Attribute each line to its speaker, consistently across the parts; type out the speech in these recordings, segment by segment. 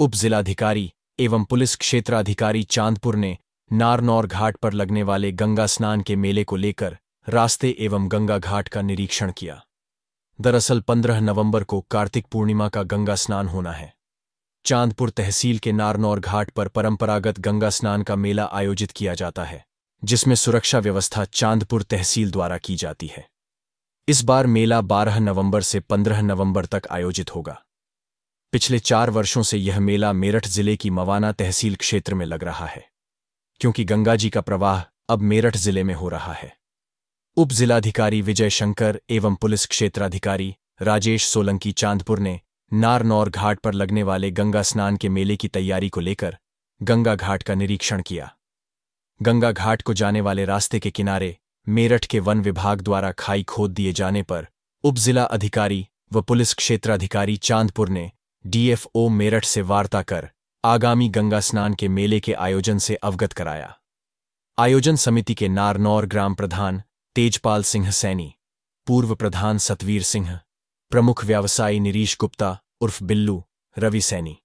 Speaker 1: उप जिलाधिकारी एवं पुलिस क्षेत्राधिकारी चांदपुर ने नारनौर घाट पर लगने वाले गंगा स्नान के मेले को लेकर रास्ते एवं गंगा घाट का निरीक्षण किया दरअसल 15 नवंबर को कार्तिक पूर्णिमा का गंगा स्नान होना है चांदपुर तहसील के नारनौर घाट पर परंपरागत गंगा स्नान का मेला आयोजित किया जाता है जिसमें सुरक्षा व्यवस्था चांदपुर तहसील द्वारा की जाती है इस बार मेला 12 नवंबर से 15 नवंबर तक आयोजित होगा पिछले चार वर्षों से यह मेला मेरठ जिले की मवाना तहसील क्षेत्र में लग रहा है क्योंकि गंगा जी का प्रवाह अब मेरठ जिले में हो रहा है उप जिलाधिकारी विजय शंकर एवं पुलिस क्षेत्राधिकारी राजेश सोलंकी चांदपुर ने नारनौर घाट पर लगने वाले गंगा स्नान के मेले की तैयारी को लेकर गंगा घाट का निरीक्षण किया गंगा घाट को जाने वाले रास्ते के किनारे मेरठ के वन विभाग द्वारा खाई खोद दिए जाने पर उप जिला अधिकारी व पुलिस क्षेत्राधिकारी चांदपुर ने डीएफओ मेरठ से वार्ता कर आगामी गंगा स्नान के मेले के आयोजन से अवगत कराया आयोजन समिति के नारनौर ग्राम प्रधान तेजपाल सिंह सैनी पूर्व प्रधान सतवीर सिंह प्रमुख व्यवसायी नीरीश गुप्ता उर्फ बिल्लू रवि सैनी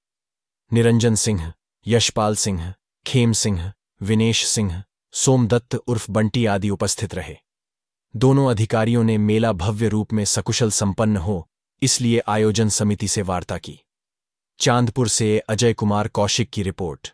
Speaker 1: निरंजन सिंह यशपाल सिंह खेम सिंह विनेश सिंह सोमदत्त उर्फ बंटी आदि उपस्थित रहे दोनों अधिकारियों ने मेला भव्य रूप में सकुशल संपन्न हो इसलिए आयोजन समिति से वार्ता की चांदपुर से अजय कुमार कौशिक की रिपोर्ट